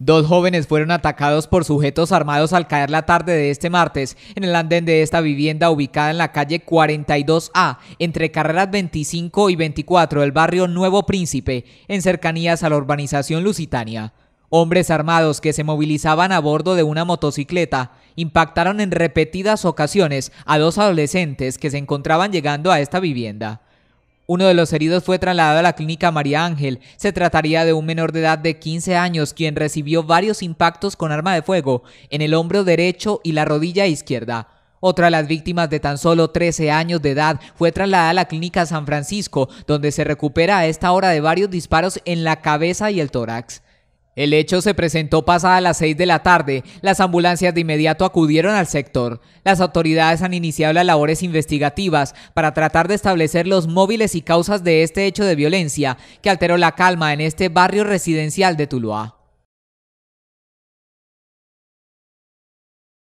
Dos jóvenes fueron atacados por sujetos armados al caer la tarde de este martes en el andén de esta vivienda ubicada en la calle 42A, entre carreras 25 y 24 del barrio Nuevo Príncipe, en cercanías a la urbanización lusitania. Hombres armados que se movilizaban a bordo de una motocicleta impactaron en repetidas ocasiones a dos adolescentes que se encontraban llegando a esta vivienda. Uno de los heridos fue trasladado a la clínica María Ángel. Se trataría de un menor de edad de 15 años quien recibió varios impactos con arma de fuego en el hombro derecho y la rodilla izquierda. Otra de las víctimas de tan solo 13 años de edad fue trasladada a la clínica San Francisco, donde se recupera a esta hora de varios disparos en la cabeza y el tórax. El hecho se presentó pasada las 6 de la tarde. Las ambulancias de inmediato acudieron al sector. Las autoridades han iniciado las labores investigativas para tratar de establecer los móviles y causas de este hecho de violencia que alteró la calma en este barrio residencial de Tuluá.